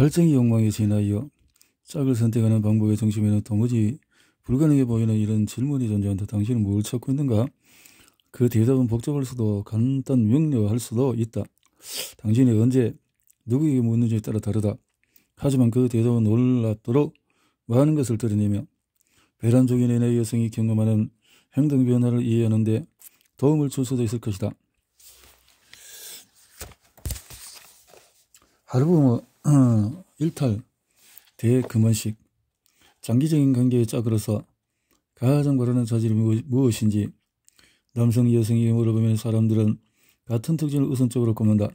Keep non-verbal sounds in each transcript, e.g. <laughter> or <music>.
발정이 욕망에 지나이어 짝을 선택하는 방법의 중심에는 도무지 불가능해 보이는 이런 질문이 존재한다. 당신은 뭘 찾고 있는가? 그 대답은 복잡할 수도 간단 명료할 수도 있다. 당신이 언제 누구에게 묻는지에 따라 다르다. 하지만 그 대답은 놀랍도록 많은 것을 드러내며 배란중인애내 여성이 경험하는 행동 변화를 이해하는데 도움을 줄 수도 있을 것이다. 하루 보면 어, 일탈, 대금원식, 장기적인 관계에 짝으로서 가장 바라는 자질이 무엇인지 남성, 여성이 물어보면 사람들은 같은 특징을 우선적으로 꼽는다.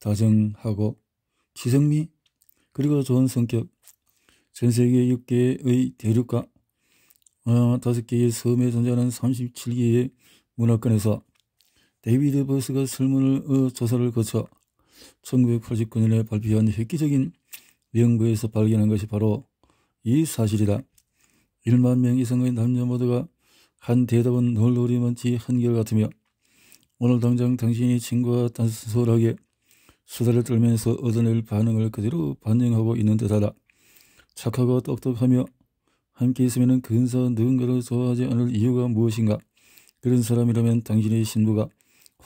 다정하고 지성미, 그리고 좋은 성격, 전 세계 6개의 대륙과 어, 5개의 섬에 존재하는 37개의 문화권에서 데이비드 버스가 설문을 어, 조사를 거쳐 1989년에 발표한 획기적인 연구에서 발견한 것이 바로 이 사실이다. 1만 명 이상의 남녀 모두가 한 대답은 놀 노리먼지 한결같으며 오늘 당장 당신이 친구와 단순하게 수다를 떨면서 얻어낼 반응을 그대로 반영하고 있는 듯하다. 착하고 똑똑하며 함께 있으면 근사한 누군가를 좋아하지 않을 이유가 무엇인가? 그런 사람이라면 당신의 신부가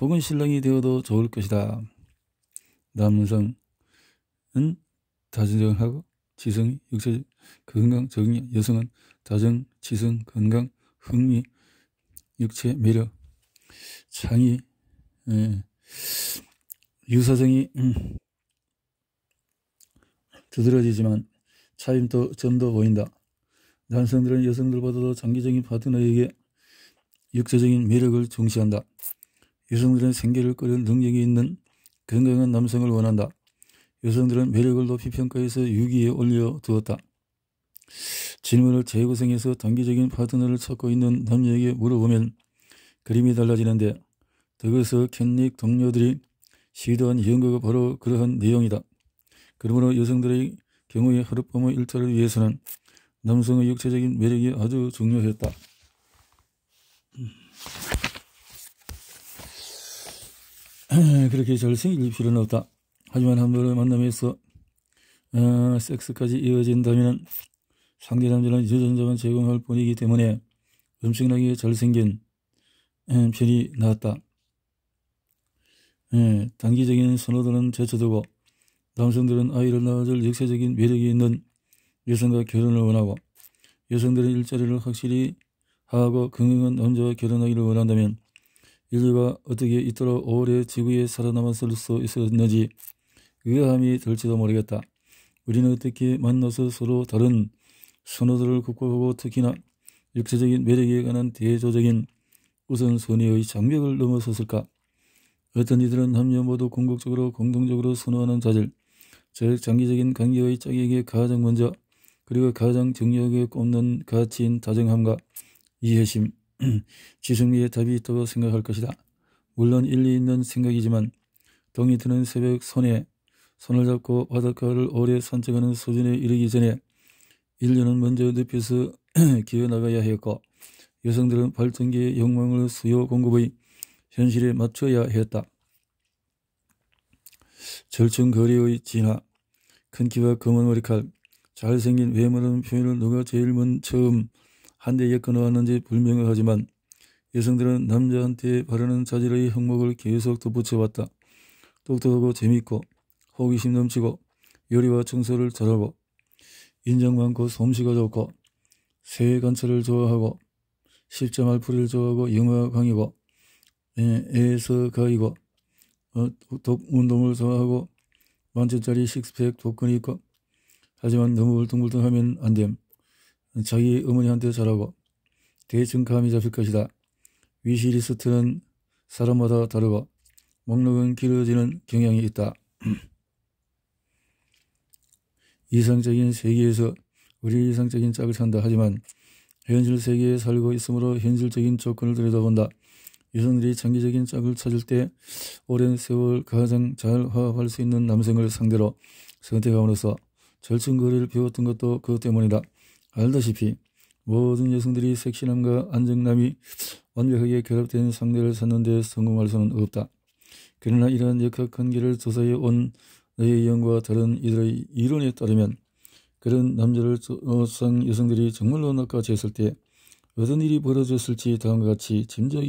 혹은 신랑이 되어도 좋을 것이다. 남성, 은 다정하고 지성, 이 육체, 건강, 정의, 여성은 다정, 지성, 건강, 흥미, 육체, 매력, 창의, 예. 유사성이 음, 두드러지지만 차임도 점도 보인다. 남성들은 여성들보다도 장기적인 파트너에게 육체적인 매력을 중시한다. 여성들은 생계를 끓는 능력이 있는 건강한 남성을 원한다. 여성들은 매력을 높이 평가해서 6위에 올려두었다. 질문을 재구성해서 단기적인 파트너를 찾고 있는 남녀에게 물어보면 그림이 달라지는데 덕에서 캔닉 동료들이 시도한 연구가 바로 그러한 내용이다. 그러므로 여성들의 경우에 하룻밤의 일탈을 위해서는 남성의 육체적인 매력이 아주 중요했다. 그렇게 잘생길 필요는 없다. 하지만 한 번의 만남에서 어, 섹스까지 이어진다면 상대 남자는 유전자만 제공할 뿐이기 때문에 엄청나게 잘생긴 편이 나왔다. 예, 단기적인 선호도는 제쳐두고 남성들은 아이를 낳아줄 역사적인 매력이 있는 여성과 결혼을 원하고 여성들은 일자리를 확실히 하고 긍응한 남자와 결혼하기를 원한다면 인류가 어떻게 이토록 오래 지구에 살아남았을 수 있었는지 의아함이 들지도 모르겠다. 우리는 어떻게 만나서 서로 다른 선호들을 극복하고 특히나 육체적인 매력에 관한 대조적인 우선순위의 장벽을 넘어섰을까? 어떤 이들은 한 명 모두 궁극적으로 공동적으로 선호하는 자질, 즉 장기적인 관계의 짝에게 가장 먼저 그리고 가장 중요하게 꼽는 가치인 다정함과 이해심, <clears throat> 지승리의 답이 있다고 생각할 것이다. 물론 일리 있는 생각이지만 동이 드는 새벽 손에 손을 잡고 바닷가를 오래 산책하는 수준에 이르기 전에 인류는 먼저 늪에서 <clears throat> 기어나가야 했고 여성들은 발전기의 욕망을 수요 공급의 현실에 맞춰야 했다. 절충 거리의 진화, 큰 키와 검은 머리칼, 잘생긴 외모라는 표현을 누가 제일 먼 처음 한대에 끊어왔는지 불명하지만 여성들은 남자한테 바르는 자질의 형목을 계속 덧붙여왔다. 똑똑하고 재밌고 호기심 넘치고 요리와 청소를 잘하고 인정 많고 솜씨가 좋고 새해 관찰을 좋아하고 실자말 풀이를 좋아하고 영화 강의고 애에서 가이고 어, 독 운동을 좋아하고 만천짜리 식스팩 복근이 있고 하지만 너무 울퉁불퉁하면 안됨. 자기 어머니한테 잘하고 대증감이 잡힐 것이다. 위시리스트는 사람마다 다르고 목록은 길어지는 경향이 있다. <clears throat> 이상적인 세계에서 우리 이상적인 짝을 찬다 하지만 현실 세계에 살고 있으므로 현실적인 조건을 들여다본다. 여성들이 장기적인 짝을 찾을 때 오랜 세월 가장 잘 화합할 수 있는 남성을 상대로 선택함으로써 절충거리를 배웠던 것도 그것 때문이다. 알다시피 모든 여성들이 섹시함과 안정감이 완벽하게 결합된 상대를 찾는데 성공할 수는 없다. 그러나 이러한 역학관계를 조사해 온 너의 연구와 다른 이들의 이론에 따르면 그런 남자를 조상 어, 여성들이 정말로 낚아챘을 때 어떤 일이 벌어졌을지 다음과 같이 짐작할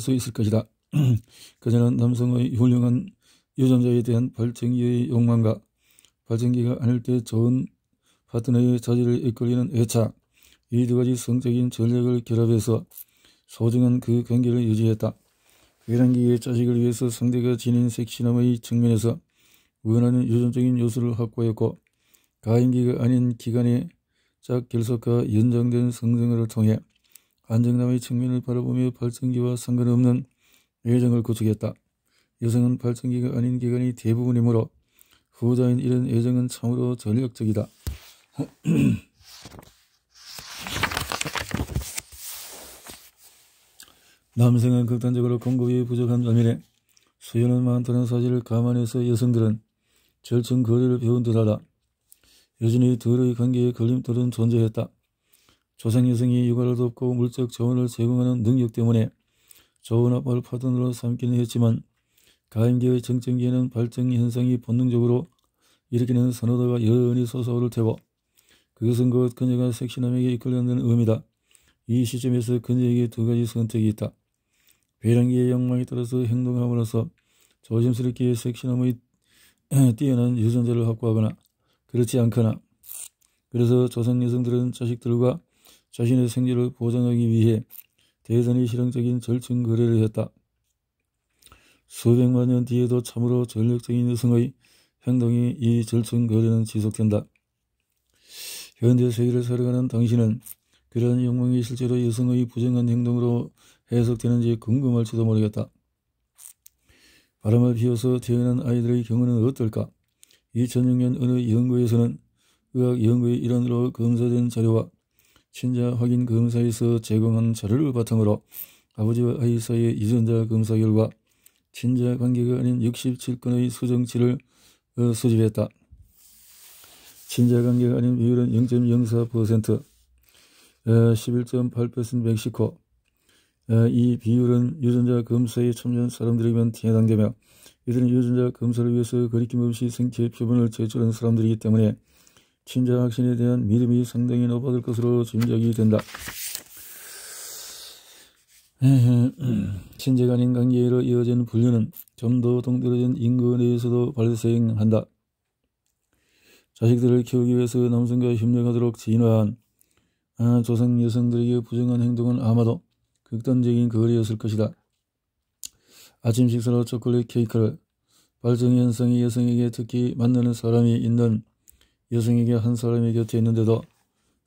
수 있을 것이다. <clears throat> 그녀는 남성의 훌륭한 유전자에 대한 발전기의 욕망과 발전기가 아닐 때 좋은 파트너의 자질을 이끌리는 외차 이두 가지 성적인 전략을 결합해서 소중한 그 관계를 유지했다. 외란기의 자식을 위해서 상대가 지닌 섹시남의 측면에서 원하는 유전적인 요소를 확보했고 가임기가 아닌 기간에 짝결속과 연장된 성장을 통해 안정남의 측면을 바라보며 발전기와 상관없는 애정을 구축했다. 여성은 발전기가 아닌 기간이 대부분이므로 후자인 이런 애정은 참으로 전략적이다. <clears throat> 남생은 극단적으로 공급이 부족한 반면에 수요는 많다는 사실을 감안해서 여성들은 절충 거리를 배운 듯하다. 여전히 둘의 관계에 걸림돌은 존재했다. 조상 여성이 육아를 돕고 물적 자원을 제공하는 능력 때문에 좋은 아빠를 파트너로 삼기는 했지만 가임계의 정쟁기에는 발정 현상이 본능적으로 일으키는 선호도가 여연히 솟아오를 테고 그것은 곧 그녀가 섹시남에게 이끌려는 의미다. 이 시점에서 그녀에게 두 가지 선택이 있다. 배량기의 욕망에 따라서 행동함으로써 조심스럽게 섹시남의 <clears throat> 뛰어난 유전자를 확보하거나 그렇지 않거나 그래서 조선 여성들은 자식들과 자신의 생계를 보장하기 위해 대단히 실용적인 절충 거래를 했다. 수백만 년 뒤에도 참으로 전력적인 여성의 행동이 이 절충 거래는 지속된다. 현재 세계를 살아가는 당신은 그러한 욕망이 실제로 여성의 부정한 행동으로 해석되는지 궁금할지도 모르겠다. 바람을 피워서 태어난 아이들의 경우는 어떨까? 2006년 어느 연구에서는 의학 연구의 일환으로 검사된 자료와 친자 확인 검사에서 제공한 자료를 바탕으로 아버지와 아이 사이의 유전자 검사 결과 친자 관계가 아닌 67건의 수정치를 수집했다. 어, 신자관계가 아닌 비율은 0.04%, 11.8% 멕시코. 이 비율은 유전자 검사에 참여한 사람들에게만 해당되며 이들은 유전자 검사를 위해서 거리낌 없이 생체 표본을 제출한 사람들이기 때문에 친자 확신에 대한 믿음이 상당히 높아질 것으로 짐작이 된다. 친자간인 관계로 이어진 분류는 좀 더 동떨어진 인구 내에서도 발생한다. 자식들을 키우기 위해서 남성과 협력하도록 진화한 아, 조상 여성들에게 부정한 행동은 아마도 극단적인 거리였을 것이다. 아침 식사로 초콜릿 케이크를 발정 현상이 여성에게 특히 만나는 사람이 있는 여성에게 한 사람의 곁에 있는데도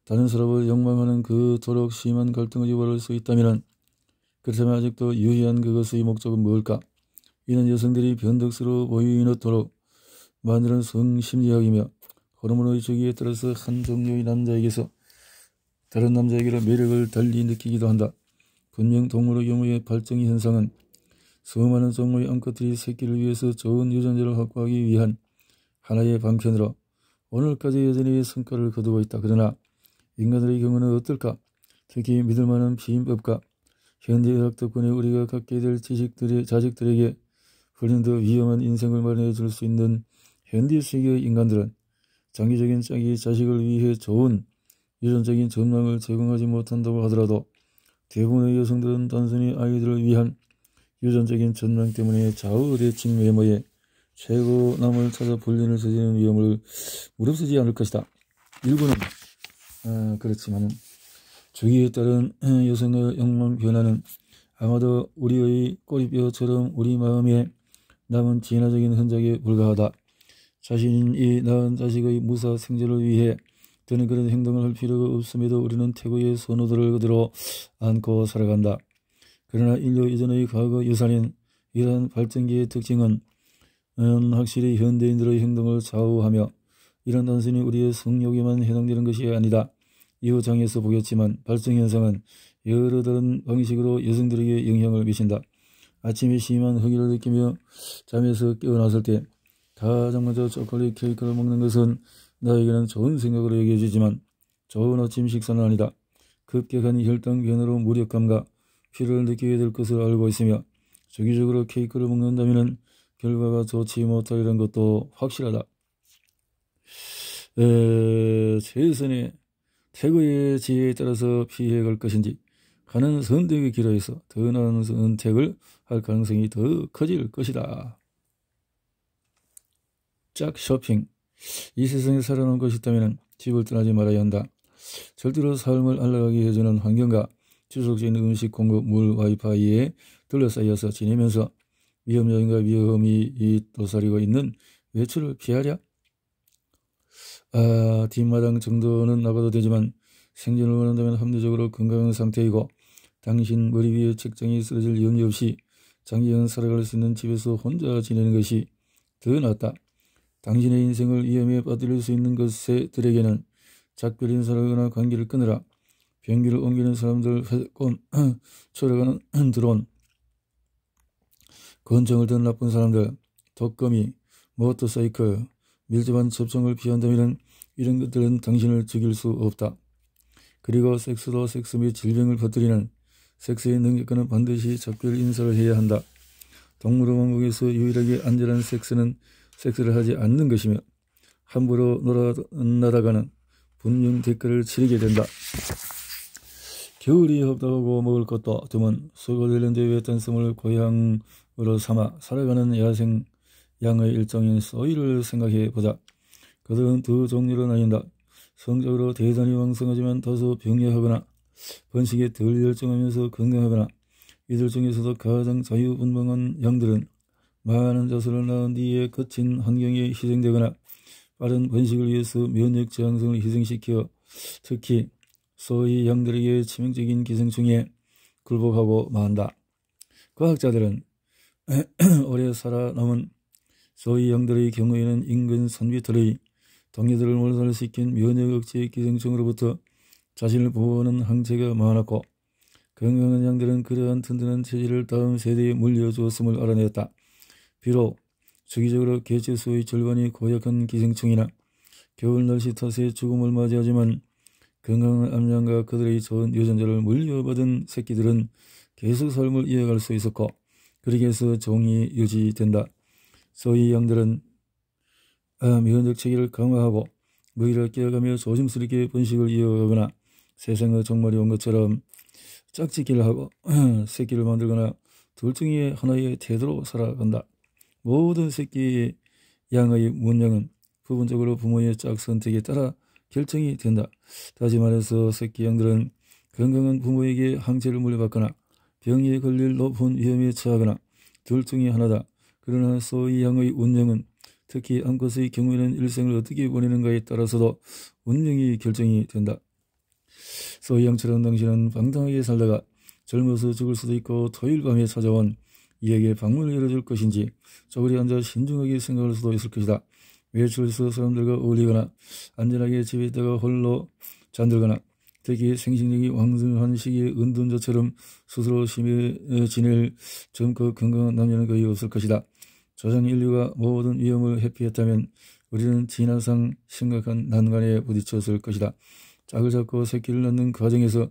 다른 사람을 욕망하는 그토록 심한 갈등을 유발할 수 있다면 그렇다면 아직도 유의한 그것의 목적은 뭘까? 이는 여성들이 변덕스러워 보이는 도록 만드는 성심리학이며 호르몬의 주기에 따라서 한 종류의 남자에게서 다른 남자에게로 매력을 달리 느끼기도 한다. 분명 동물의 경우에 발정의 현상은 수많은 종의 암컷들이 새끼를 위해서 좋은 유전자를 확보하기 위한 하나의 방편으로 오늘까지 여전히 성과를 거두고 있다. 그러나 인간들의 경우는 어떨까? 특히 믿을 만한 피임법과 현대 의학 덕분에 우리가 갖게 될 지식들의 자식들에게 훨씬 더 위험한 인생을 마련해 줄 수 있는 현대 세계의 인간들은 장기적인 자기 자식을 위해 좋은 유전적인 전망을 제공하지 못한다고 하더라도 대부분의 여성들은 단순히 아이들을 위한 유전적인 전망 때문에 좌우대칭 외모에 최고남을 찾아 불륜을 저지르는 위험을 무릅쓰지 않을 것이다. 일부는 아, 그렇지만 주기에 따른 <clears throat> 여성의 욕망 변화는 아마도 우리의 꼬리뼈처럼 우리 마음에 남은 진화적인 흔적에 불과하다. 자신이 낳은 자식의 무사 생존을 위해 드는 그런 행동을 할 필요가 없음에도 우리는 태고의 선호들을 그대로 안고 살아간다. 그러나 인류 이전의 과거 유산인 이러한 발전기의 특징은 음, 확실히 현대인들의 행동을 좌우하며 이런 단순히 우리의 성욕에만 해당되는 것이 아니다. 이후 장에서 보겠지만 발전현상은 여러 다른 방식으로 여성들에게 영향을 미친다. 아침에 심한 허기를 느끼며 잠에서 깨어났을 때 가장 먼저 초콜릿 케이크를 먹는 것은 나에게는 좋은 생각으로 여겨지지만 좋은 아침 식사는 아니다. 급격한 혈당 변화로 무력감과 피를 느끼게 될 것을 알고 있으며 주기적으로 케이크를 먹는다면 결과가 좋지 못하리란 것도 확실하다. 에, 최선의 태그의 지혜에 따라서 피해갈 것인지 가는 선택의 길에서 더 나은 선택을 할 가능성이 더 커질 것이다. 짝 쇼핑. 이 세상에 살아남는 것이 있다면 집을 떠나지 말아야 한다. 절대로 삶을 알아가게 해주는 환경과 지속적인 음식 공급, 물, 와이파이에 둘러싸여서 지내면서 위험 요인과 위험이 도사리고 있는 외출을 피하랴? 아, 뒷마당 정도는 나가도 되지만 생존을 원한다면 합리적으로 건강한 상태이고 당신 머리 위에 책장이 쓰러질 염려 없이 장기간 살아갈 수 있는 집에서 혼자 지내는 것이 더 낫다. 당신의 인생을 위험에 빠뜨릴 수 있는 것들에게는 작별 인사를 하거나 관계를 끊으라. 비행기를 옮기는 사람들 회권 <clears throat> 초래가는 드론 <clears throat> 권정을든 나쁜 사람들 독거미 모터사이클 밀접한 접촉을 피한다면 이런 것들은 당신을 죽일 수 없다. 그리고 섹스도 섹스 및 질병을 퍼뜨리는 섹스의 능력과는 반드시 작별 인사를 해야 한다. 동물원국에서 유일하게 안전한 섹스는 섹스를 하지 않는 것이며 함부로 놀아나다가는 분명 댓글을 치르게 된다. 겨울이 없다고 먹을 것도 드문 소거들랜드의 댄스물 고향으로 삼아 살아가는 야생 양의 일정인 소위를 생각해 보자. 그들은 두 종류로 나뉜다. 성적으로 대단히 왕성하지만 다소 병약하거나 번식에 덜 열정하면서 건강하거나 이들 중에서도 가장 자유분방한 양들은 많은 자수를 낳은 뒤에 거친 환경에 희생되거나 빠른 번식을 위해서 면역 저항성을 희생시켜 특히 소위 양들에게 치명적인 기생충에 굴복하고 만다. 과학자들은 <clears throat> 오래 살아남은 소위 양들의 경우에는 인근 산비털의 동료들을 몰살시킨 면역 억제 기생충으로부터 자신을 보호하는 항체가 많았고 건강한 양들은 그러한 튼튼한 체질을 다음 세대에 물려주었음을 알아냈다. 비록 주기적으로 개체수의 절반이 고약한 기생충이나 겨울 날씨 탓에 죽음을 맞이하지만 건강한 암양과 그들의 좋은 유전자를 물려받은 새끼들은 계속 삶을 이어갈 수 있었고 그렇게 해서 종이 유지된다. 소위 양들은 면역 체계를 강화하고 무이를 깨어가며 조심스럽게 번식을 이어가거나 세상의 종말이온 것처럼 짝짓기를 하고 <clears throat> 새끼를 만들거나 둘 중에 하나의 태도로 살아간다. 모든 새끼 양의 문양은 부분적으로 부모의 짝 선택에 따라 결정이 된다. 다시 말해서 새끼 양들은 건강한 부모에게 항체를 물려받거나 병에 걸릴 높은 위험에 처하거나 둘 중에 하나다. 그러나 소위 양의 운명은 특히 암컷의 경우에는 일생을 어떻게 보내는가에 따라서도 운명이 결정이 된다. 소위 양처럼 당신은 방당하게 살다가 젊어서 죽을 수도 있고 토요일 밤에 찾아온 이에게 방문을 이뤄줄 것인지 저울이 앉아 신중하게 생각할 수도 있을 것이다. 외출에서 사람들과 어울리거나 안전하게 집에 있다가 홀로 잠들거나 특히 생식력이 왕성한 시기에 은둔자처럼 스스로 심해 어, 지낼 젊고 건강한 남녀는 거의 없을 것이다. 조상 인류가 모든 위험을 회피했다면 우리는 진화상 심각한 난관에 부딪혔을 것이다. 짝을 잡고 새끼를 낳는 과정에서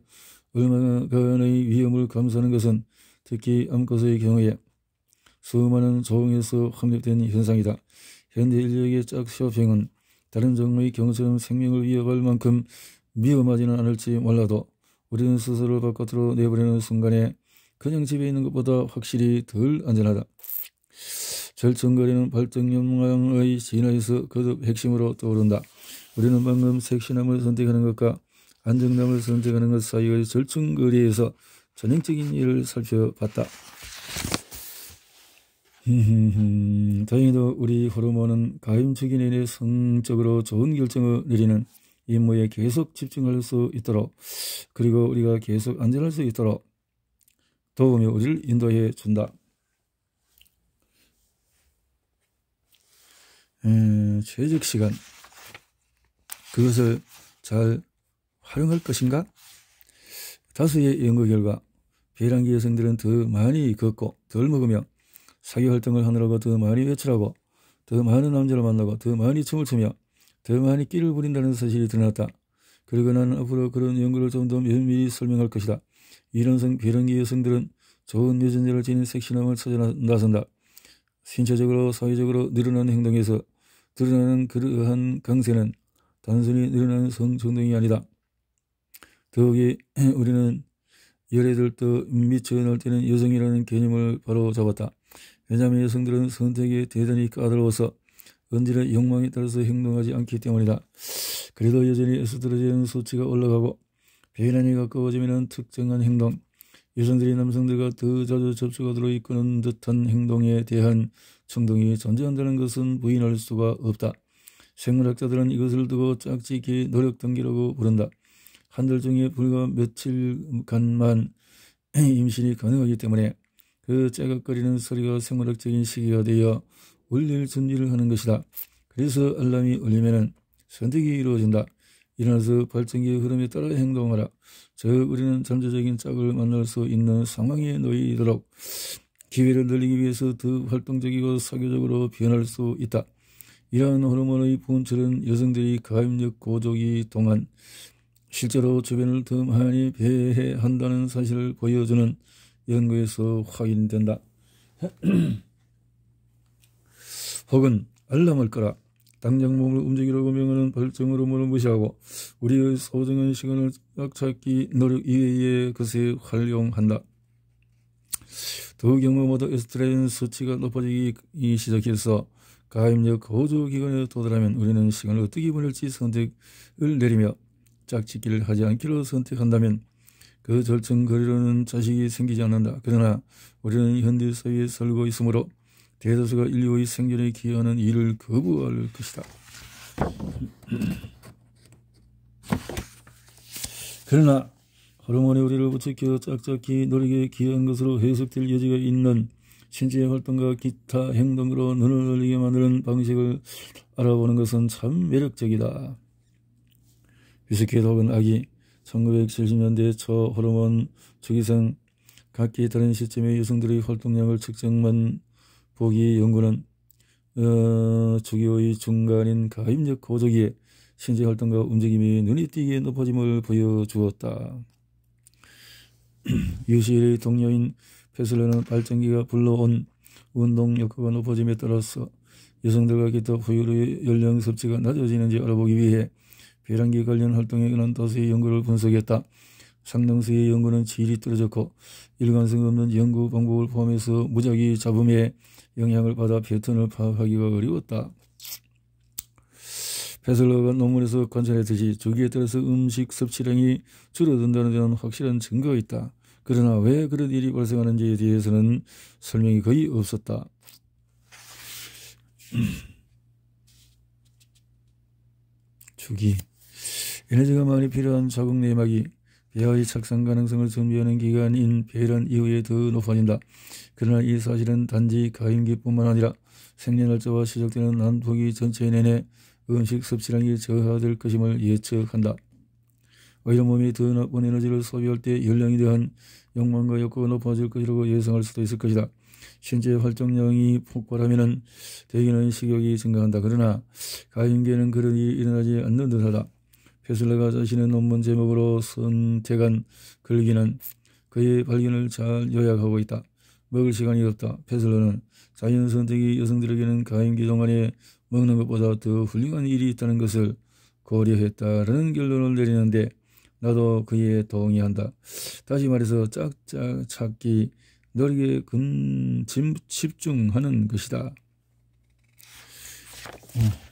얼마간의 위험을 감수하는 것은 특히 암컷의 경우에 수많은 조음에서 확립된 현상이다. 현대 인류의 짝쇼핑은 다른 종의 경처럼 생명을 위협할 만큼 위험하지는 않을지 몰라도 우리는 스스로 바깥으로 내버리는 순간에 그냥 집에 있는 것보다 확실히 덜 안전하다. 절정거리는 발전연망의 진화에서 거듭 핵심으로 떠오른다. 우리는 방금 섹시함을 선택하는 것과 안정감을 선택하는 것 사이의 절충거리에서 전형적인 일을 살펴봤다. 다행히도 우리 호르몬은 가임축인 인해 성적으로 좋은 결정을 내리는 임무에 계속 집중할 수 있도록 그리고 우리가 계속 안전할 수 있도록 도움이 우리를 인도해 준다. 최적 시간 그것을 잘 활용할 것인가? 다수의 연구 결과 배란기 여성들은 더 많이 걷고 덜 먹으며 사기 활동을 하느라고 더 많이 외출하고 더 많은 남자를 만나고 더 많이 춤을 추며 더 많이 끼를 부린다는 사실이 드러났다. 그리고 나는 앞으로 그런 연구를 좀 더 면밀히 설명할 것이다. 이런 성, 비런기 여성들은 좋은 유전자를 지닌 섹시남을 찾아 나선다. 신체적으로, 사회적으로 늘어난 행동에서 드러나는 그러한 강세는 단순히 늘어나는 성衝동이 아니다. 더욱이 <clears throat> 우리는 열애들 도 미쳐 날때는 여성이라는 개념을 바로 잡았다. 왜냐하면 여성들은 선택이 대단히 까다로워서 언제나 욕망에 따라서 행동하지 않기 때문이다. 그래도 여전히 에스트지겐 수치가 올라가고 비난이 가까워지면 특정한 행동, 여성들이 남성들과 더 자주 접촉하도록 이끄는 듯한 행동에 대한 충동이 존재한다는 것은 부인할 수가 없다. 생물학자들은 이것을 두고 짝짓기 노력 단계라고 부른다. 한 달 중에 불과 며칠간만 <clears throat> 임신이 가능하기 때문에 그 째걱거리는 소리가 생물학적인 시기가 되어 울릴 준비를 하는 것이다. 그래서 알람이 울리면 선택이 이루어진다. 일어나서 발전기의 흐름에 따라 행동하라. 즉 우리는 잠재적인 짝을 만날 수 있는 상황에 놓이도록 기회를 늘리기 위해서 더 활동적이고 사교적으로 변할 수 있다. 이러한 호르몬의 본질은 여성들이 가입력 고조기 동안 실제로 주변을 더 많이 배회한다는 사실을 보여주는 연구에서 확인된다. <clears throat> 혹은 알람을 끄라. 당장 몸을 움직이려고 명하는 벌정으로 몸을 무시하고 우리의 소중한 시간을 찾기 노력 이외에 그것에 활용한다. 두 경우 모두 에스트레인 수치가 높아지기 시작해서 가임력 거주 기간에 도달하면 우리는 시간을 어떻게 보낼지 선택을 내리며 짝짓기를 하지 않기로 선택한다면 그 절정거리로는 자식이 생기지 않는다. 그러나 우리는 현대 사회에 살고 있으므로 대다수가 인류의 생존에 기여하는 일을 거부할 것이다. 그러나 호르몬이 우리를 부추겨 짝짝히 노력에 기여한 것으로 해석될 여지가 있는 신체의 활동과 기타 행동으로 눈을 열리게 만드는 방식을 알아보는 것은 참 매력적이다. 비스킷 혹은 아기 1970년대 초 호르몬 주기성 각기 다른 시점의 여성들의 활동량을 측정한 보기 연구는 어, 주기의 중간인 가입력 고조기에 신체 활동과 움직임이 눈이 띄게 높아짐을 보여주었다. <clears throat> 유시의 동료인 페슬러는 발전기가 불러온 운동 효과가 높아짐에 따라서 여성들과 기타 후유의 연령 섭취가 낮아지는지 알아보기 위해 비행기 관련 활동에 관한 다수의 연구를 분석했다. 상당수의 연구는 질이 떨어졌고 일관성 없는 연구 방법을 포함해서 무작위 잡음에 영향을 받아 패턴을 파악하기가 어려웠다. 페슬러가 논문에서 관찰했듯이 주기에 따라서 음식 섭취량이 줄어든다는 데는 확실한 증거가 있다. 그러나 왜 그런 일이 발생하는지에 대해서는 설명이 거의 없었다. <clears throat> 주기 에너지가 많이 필요한 자궁 내막이 배아의 착상 가능성을 준비하는 기간인 배란 이후에 더 높아진다. 그러나 이 사실은 단지 가임기뿐만 아니라 생리날짜와 시작되는 난폭기 전체 내내 음식 섭취량이 저하될 것임을 예측한다. 오히려 몸이 더 나쁜 에너지를 소비할 때연령에 대한 욕망과 욕구가 높아질 것이라고 예상할 수도 있을 것이다. 신체 활동량이 폭발하면 대개는 식욕이 증가한다. 그러나 가임기에는 그런 일이 일어나지 않는 듯하다. 페슬러가 자신의 논문 제목으로 선택한 글귀는 그의 발견을 잘 요약하고 있다. 먹을 시간이 없다. 페슬러는 자연 선택이 여성들에게는 가임기 동안에 먹는 것보다 더 훌륭한 일이 있다는 것을 고려했다라는 결론을 내리는데 나도 그에 동의한다. 다시 말해서 짝짝 찾기, 노력에 근, 집중하는 것이다. 음.